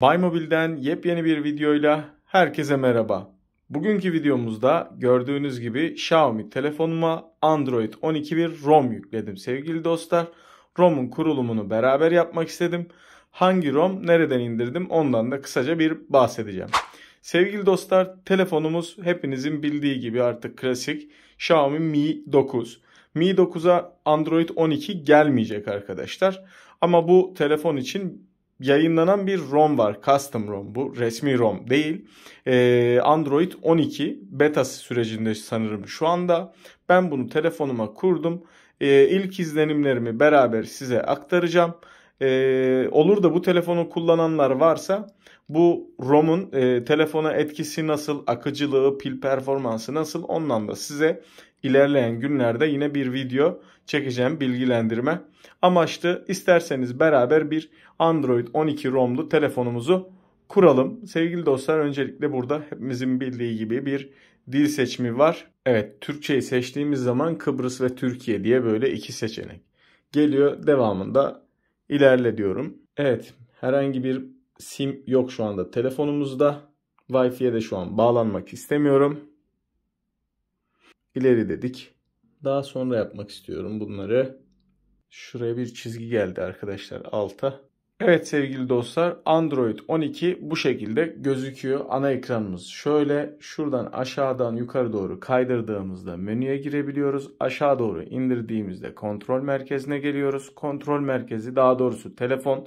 Baymobil'den yepyeni bir videoyla herkese merhaba. Bugünkü videomuzda gördüğünüz gibi Xiaomi telefonuma Android 12 bir ROM yükledim sevgili dostlar. ROM'un kurulumunu beraber yapmak istedim. Hangi ROM nereden indirdim ondan da kısaca bir bahsedeceğim. Sevgili dostlar telefonumuz hepinizin bildiği gibi artık klasik Xiaomi Mi 9. Mi 9'a Android 12 gelmeyecek arkadaşlar. Ama bu telefon için yayınlanan bir ROM var. Custom ROM bu. Resmi ROM değil. Ee, Android 12 betası sürecinde sanırım şu anda. Ben bunu telefonuma kurdum. Ee, ilk izlenimlerimi beraber size aktaracağım. Ee, olur da bu telefonu kullananlar varsa bu ROM'un e, telefona etkisi nasıl, akıcılığı, pil performansı nasıl ondan da size ilerleyen günlerde yine bir video çekeceğim bilgilendirme amaçlı. isterseniz beraber bir Android 12 ROM'lu telefonumuzu kuralım. Sevgili dostlar öncelikle burada hepimizin bildiği gibi bir dil seçimi var. Evet Türkçeyi seçtiğimiz zaman Kıbrıs ve Türkiye diye böyle iki seçenek geliyor. Devamında ilerle diyorum. Evet herhangi bir sim yok şu anda telefonumuzda. Wi-Fi'ye de şu an bağlanmak istemiyorum. İleri dedik. Daha sonra yapmak istiyorum bunları. Şuraya bir çizgi geldi arkadaşlar alta. Evet sevgili dostlar Android 12 bu şekilde gözüküyor. Ana ekranımız şöyle şuradan aşağıdan yukarı doğru kaydırdığımızda menüye girebiliyoruz. Aşağı doğru indirdiğimizde kontrol merkezine geliyoruz. Kontrol merkezi daha doğrusu telefon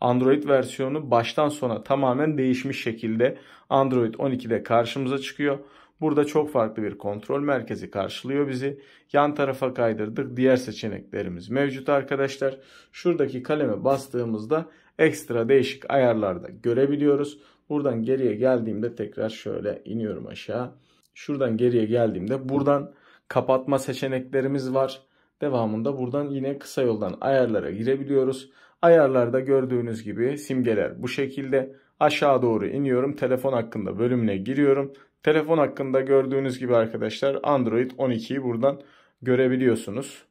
Android versiyonu baştan sona tamamen değişmiş şekilde Android 12'de karşımıza çıkıyor. Burada çok farklı bir kontrol merkezi karşılıyor bizi. Yan tarafa kaydırdık. Diğer seçeneklerimiz mevcut arkadaşlar. Şuradaki kaleme bastığımızda ekstra değişik ayarlarda görebiliyoruz. Buradan geriye geldiğimde tekrar şöyle iniyorum aşağı. Şuradan geriye geldiğimde buradan kapatma seçeneklerimiz var. Devamında buradan yine kısa yoldan ayarlara girebiliyoruz. Ayarlarda gördüğünüz gibi simgeler bu şekilde. Aşağı doğru iniyorum. Telefon hakkında bölümüne giriyorum. Telefon hakkında gördüğünüz gibi arkadaşlar Android 12'yi buradan görebiliyorsunuz.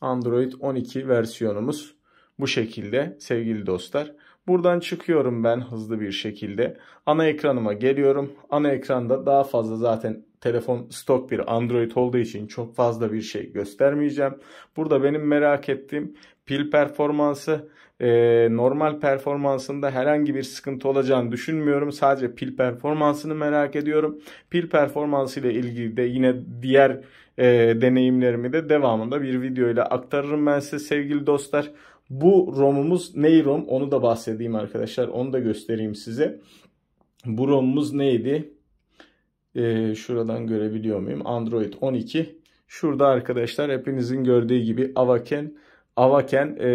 Android 12 versiyonumuz bu şekilde sevgili dostlar. Buradan çıkıyorum ben hızlı bir şekilde. Ana ekranıma geliyorum. Ana ekranda daha fazla zaten Telefon stok bir Android olduğu için çok fazla bir şey göstermeyeceğim. Burada benim merak ettiğim pil performansı e, normal performansında herhangi bir sıkıntı olacağını düşünmüyorum. Sadece pil performansını merak ediyorum. Pil performansı ile ilgili de yine diğer e, deneyimlerimi de devamında bir video ile aktarırım ben size sevgili dostlar. Bu ROM'umuz ney ROM onu da bahsedeyim arkadaşlar onu da göstereyim size. Bu ROM'umuz neydi? e, şuradan görebiliyor muyum? Android 12. Şurada arkadaşlar hepinizin gördüğü gibi Avaken Avaken e,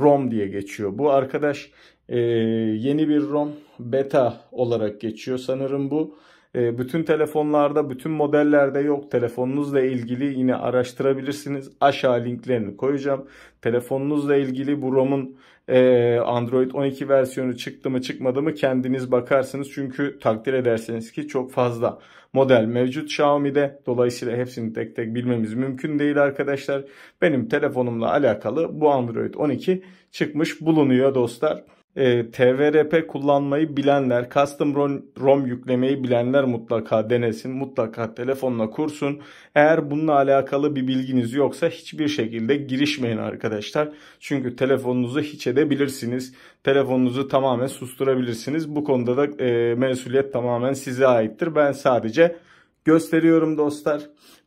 ROM diye geçiyor. Bu arkadaş e, yeni bir ROM beta olarak geçiyor sanırım bu. E, bütün telefonlarda, bütün modellerde yok. Telefonunuzla ilgili yine araştırabilirsiniz. Aşağı linklerini koyacağım. Telefonunuzla ilgili bu ROM'un e, Android 12 versiyonu çıktı mı çıkmadı mı kendiniz bakarsınız. Çünkü takdir edersiniz ki çok fazla model mevcut Xiaomi'de. Dolayısıyla hepsini tek tek bilmemiz mümkün değil arkadaşlar. Benim telefonumla alakalı bu Android 12 çıkmış bulunuyor dostlar e, ee, TVRP kullanmayı bilenler, custom ROM, ROM yüklemeyi bilenler mutlaka denesin. Mutlaka telefonla kursun. Eğer bununla alakalı bir bilginiz yoksa hiçbir şekilde girişmeyin arkadaşlar. Çünkü telefonunuzu hiç edebilirsiniz. Telefonunuzu tamamen susturabilirsiniz. Bu konuda da e, mesuliyet tamamen size aittir. Ben sadece gösteriyorum dostlar.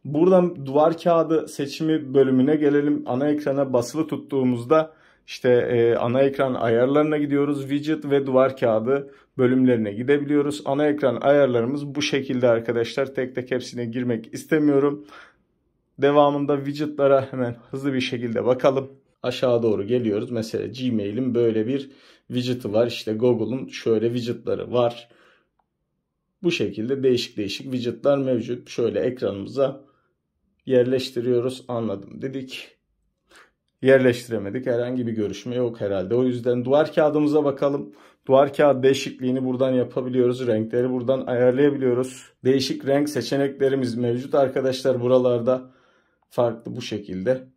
Buradan duvar kağıdı seçimi bölümüne gelelim. Ana ekrana basılı tuttuğumuzda işte e, ana ekran ayarlarına gidiyoruz. Widget ve duvar kağıdı bölümlerine gidebiliyoruz. Ana ekran ayarlarımız bu şekilde arkadaşlar. Tek tek hepsine girmek istemiyorum. Devamında widgetlara hemen hızlı bir şekilde bakalım. Aşağı doğru geliyoruz. Mesela Gmail'in böyle bir widget'ı var. İşte Google'un şöyle widget'ları var. Bu şekilde değişik değişik widget'lar mevcut. Şöyle ekranımıza yerleştiriyoruz. Anladım dedik yerleştiremedik. Herhangi bir görüşme yok herhalde. O yüzden duvar kağıdımıza bakalım. Duvar kağıt değişikliğini buradan yapabiliyoruz. Renkleri buradan ayarlayabiliyoruz. Değişik renk seçeneklerimiz mevcut arkadaşlar buralarda. Farklı bu şekilde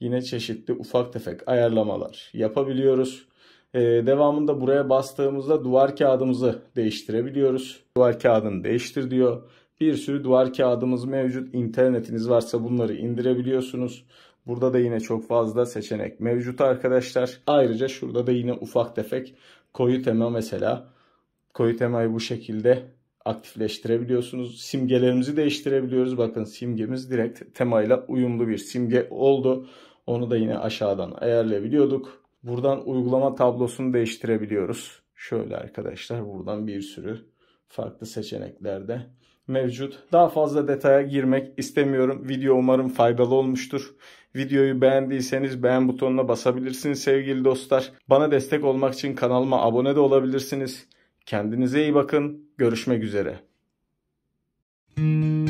yine çeşitli ufak tefek ayarlamalar yapabiliyoruz. Ee, devamında buraya bastığımızda duvar kağıdımızı değiştirebiliyoruz. Duvar kağıdını değiştir diyor. Bir sürü duvar kağıdımız mevcut. İnternetiniz varsa bunları indirebiliyorsunuz. Burada da yine çok fazla seçenek mevcut arkadaşlar. Ayrıca şurada da yine ufak tefek koyu tema mesela. Koyu temayı bu şekilde aktifleştirebiliyorsunuz. Simgelerimizi değiştirebiliyoruz. Bakın simgemiz direkt temayla uyumlu bir simge oldu. Onu da yine aşağıdan ayarlayabiliyorduk. Buradan uygulama tablosunu değiştirebiliyoruz. Şöyle arkadaşlar buradan bir sürü farklı seçeneklerde mevcut. Daha fazla detaya girmek istemiyorum. Video umarım faydalı olmuştur. Videoyu beğendiyseniz beğen butonuna basabilirsiniz sevgili dostlar. Bana destek olmak için kanalıma abone de olabilirsiniz. Kendinize iyi bakın. Görüşmek üzere. Müzik